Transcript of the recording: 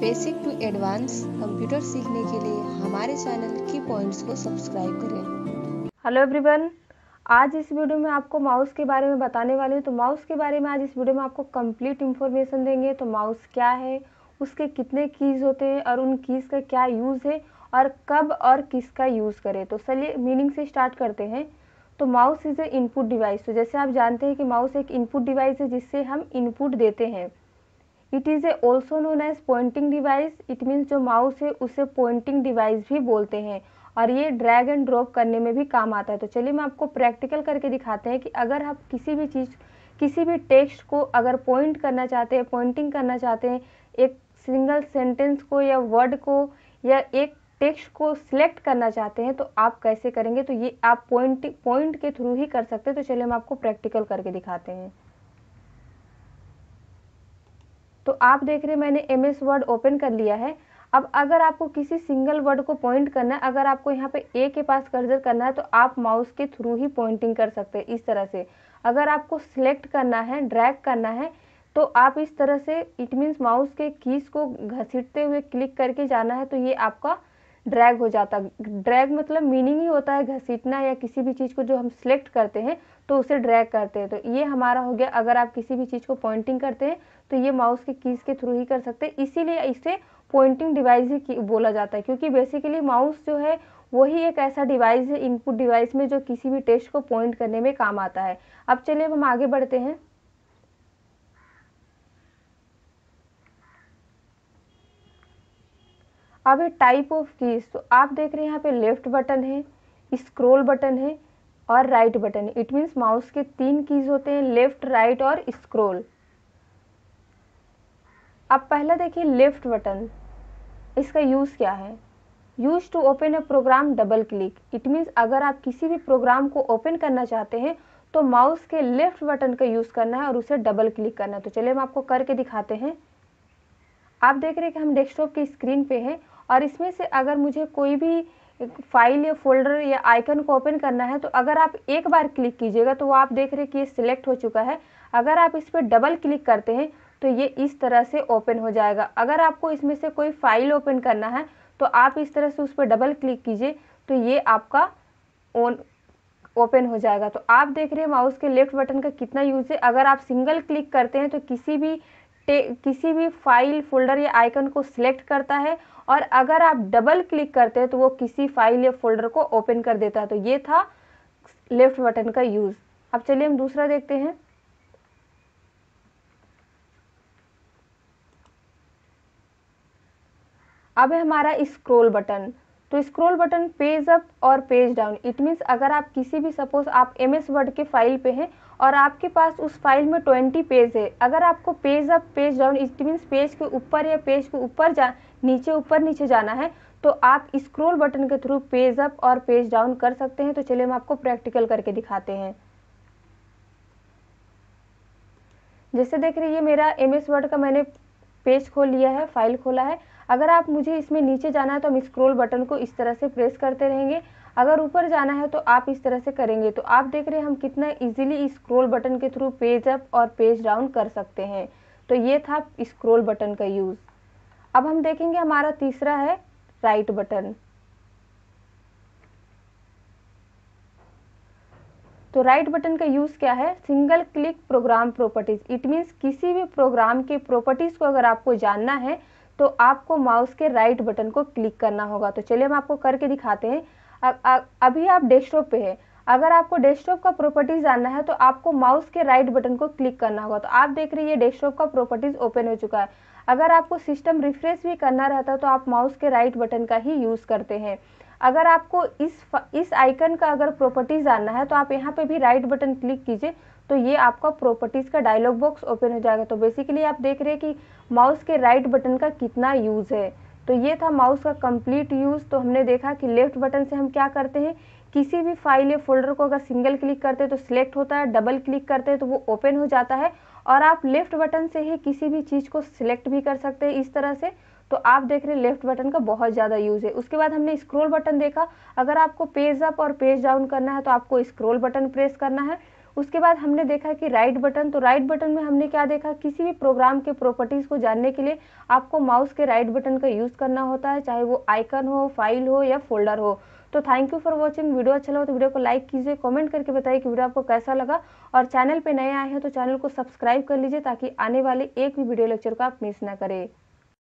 basic to advance computer सीखने के लिए हमारे चैनल की पॉइंट्स को सब्सक्राइब करें हेलो एवरीवन आज इस वीडियो में आपको माउस के बारे में बताने वाली हूँ तो माउस के बारे में आज इस वीडियो में आपको कंप्लीट इन्फॉर्मेशन देंगे तो माउस क्या है उसके कितने कीज़ होते हैं और उन कीज़ का क्या यूज़ है और कब और किसका यूज़ करें तो चलिए मीनिंग से स्टार्ट करते हैं तो mouse is a input device तो जैसे आप जानते हैं कि माउस एक इनपुट डिवाइस है जिससे हम इनपुट देते हैं it is a also known as pointing device it means जो माउस है उसे पॉइंटिंग डिवाइस भी बोलते हैं और ये ड्रैग एंड ड्रॉप करने में भी काम आता है तो चलिए मैं आपको प्रैक्टिकल करके दिखाते हैं कि अगर आप किसी भी चीज़ किसी भी टेक्स्ट को अगर पॉइंट करना चाहते हैं पॉइंटिंग करना चाहते हैं एक सिंगल सेंटेंस को या वर्ड को या एक टेक्स्ट को सिलेक्ट करना चाहते हैं तो आप कैसे करेंगे तो ये आप पॉइंट पॉइंट के थ्रू ही कर सकते हैं तो चलिए हम आपको प्रैक्टिकल करके दिखाते हैं तो आप देख रहे हैं मैंने एम एस वर्ड ओपन कर लिया है अब अगर आपको किसी सिंगल वर्ड को पॉइंट करना है अगर आपको यहाँ पे ए के पास कर्जर करना है तो आप माउस के थ्रू ही पॉइंटिंग कर सकते हैं इस तरह से अगर आपको सिलेक्ट करना है ड्रैग करना है तो आप इस तरह से इट मीन्स माउस के कीज को घसीटते हुए क्लिक करके जाना है तो ये आपका ड्रैग हो जाता ड्रैग मतलब मीनिंग ही होता है घसीटना या किसी भी चीज़ को जो हम सिलेक्ट करते हैं तो उसे ड्रैग करते हैं तो ये हमारा हो गया अगर आप किसी भी चीज़ को पॉइंटिंग करते हैं तो ये माउस के कीज़ के थ्रू ही कर सकते हैं इसीलिए इसे पॉइंटिंग डिवाइस ही बोला जाता है क्योंकि बेसिकली माउस जो है वही एक ऐसा डिवाइस है इनपुट डिवाइस में जो किसी भी टेस्ट को पॉइंट करने में काम आता है अब चलिए हम आगे बढ़ते हैं अब है टाइप ऑफ कीज तो आप देख रहे हैं यहाँ पे लेफ्ट बटन है स्क्रोल बटन है और राइट बटन है इट मीन्स माउस के तीन कीज होते हैं लेफ्ट राइट और स्क्रोल अब पहला देखिए लेफ्ट बटन इसका यूज़ क्या है use to open a program double click it means अगर आप किसी भी प्रोग्राम को ओपन करना चाहते हैं तो माउस के लेफ्ट बटन का यूज़ करना है और उसे डबल क्लिक करना है तो चलिए हम आपको करके दिखाते हैं आप देख रहे हैं कि हम डेस्कटॉप की स्क्रीन पे हैं और इसमें से अगर मुझे कोई भी फाइल या फोल्डर या आइकन को ओपन करना है तो अगर आप एक बार क्लिक कीजिएगा तो वो आप देख रहे हैं कि ये सिलेक्ट हो चुका है अगर आप इस पर डबल क्लिक करते हैं तो ये इस तरह से ओपन हो जाएगा अगर आपको इसमें से कोई फाइल ओपन करना है तो आप इस तरह से उस पर डबल क्लिक कीजिए तो ये आपका ओन ओपन हो जाएगा तो आप देख रहे हैं माउस के लेफ्ट बटन का कितना यूज़ है अगर आप सिंगल क्लिक करते हैं तो किसी भी किसी भी फाइल फोल्डर या आइकन को सिलेक्ट करता है और अगर आप डबल क्लिक करते हैं तो वो किसी फाइल या फोल्डर को ओपन कर देता है तो ये था लेफ्ट बटन का यूज़ अब चलिए हम दूसरा देखते हैं अब है हमारा स्क्रोल बटन तो स्क्रॉल बटन पेज अप और पेज डाउन इट मीन्स अगर आप किसी भी सपोज आप एम एस वर्ड के फाइल पे हैं और आपके पास उस फाइल में ट्वेंटी पेज है अगर आपको page up page down it means page के ऊपर या पेज के ऊपर जा नीचे ऊपर नीचे जाना है तो आप स्क्रॉल बटन के थ्रू पेज अप और पेज डाउन कर सकते हैं तो चलिए हम आपको प्रैक्टिकल करके दिखाते हैं जैसे देख रही है मेरा एम एस वर्ड का मैंने पेज खोल लिया है फाइल खोला है अगर आप मुझे इसमें नीचे जाना है तो हम स्क्रोल बटन को इस तरह से प्रेस करते रहेंगे अगर ऊपर जाना है तो आप इस तरह से करेंगे तो आप देख रहे हैं हम कितना इजीली स्क्रोल बटन के थ्रू पेज अप और पेज डाउन कर सकते हैं तो ये था स्क्रोल बटन का यूज़ अब हम देखेंगे हमारा तीसरा है राइट बटन तो राइट बटन का यूज़ क्या है single click program properties it means किसी भी प्रोग्राम के प्रॉपर्टीज़ को अगर आपको जानना है तो आपको माउस के राइट बटन को क्लिक करना होगा तो चलिए हम आपको करके दिखाते हैं अ, अभी आप डेस्कटॉप पे हैं अगर आपको डेस्कटॉप का प्रॉपर्टीज जानना है तो आपको माउस के राइट बटन को क्लिक करना होगा तो आप देख रहे हैं ये डेस्कटॉप का प्रॉपर्टीज ओपन हो चुका है अगर आपको सिस्टम रिफ्रेश भी करना रहता है तो आप माउस के राइट बटन का ही यूज़ करते हैं अगर आपको इस इस आइकन का अगर प्रॉपर्टीज जानना है तो आप यहाँ पे भी राइट बटन क्लिक कीजिए तो ये आपका प्रॉपर्टीज़ का डायलॉग बॉक्स ओपन हो जाएगा तो बेसिकली आप देख रहे हैं कि माउस के राइट बटन का कितना यूज़ है तो ये था माउस का कंप्लीट यूज़ तो हमने देखा कि लेफ़्ट बटन से हम क्या करते हैं किसी भी फाइल या फोल्डर को अगर सिंगल क्लिक करते हैं तो सिलेक्ट होता है डबल क्लिक करते हैं तो वो ओपन हो जाता है और आप लेफ़्ट बटन से ही किसी भी चीज़ को सिलेक्ट भी कर सकते हैं इस तरह से तो आप देख रहे हैं लेफ्ट बटन का बहुत ज़्यादा यूज़ है उसके बाद हमने स्क्रोल बटन देखा अगर आपको पेज अप और पेज डाउन करना है तो आपको स्क्रोल बटन प्रेस करना है उसके बाद हमने देखा कि राइट बटन तो राइट बटन में हमने क्या देखा किसी भी प्रोग्राम के प्रॉपर्टीज़ को जानने के लिए आपको माउस के राइट बटन का यूज़ करना होता है चाहे वो आइकन हो फाइल हो या फोल्डर हो तो thank you for watching video अच्छा लगा तो वीडियो को लाइक कीजिए कमेंट करके बताइए कि वीडियो आपको कैसा लगा और चैनल पर नए आए हैं तो चैनल को सब्सक्राइब कर लीजिए ताकि आने वाले एक भी वीडियो लेक्चर को आप मिस ना करें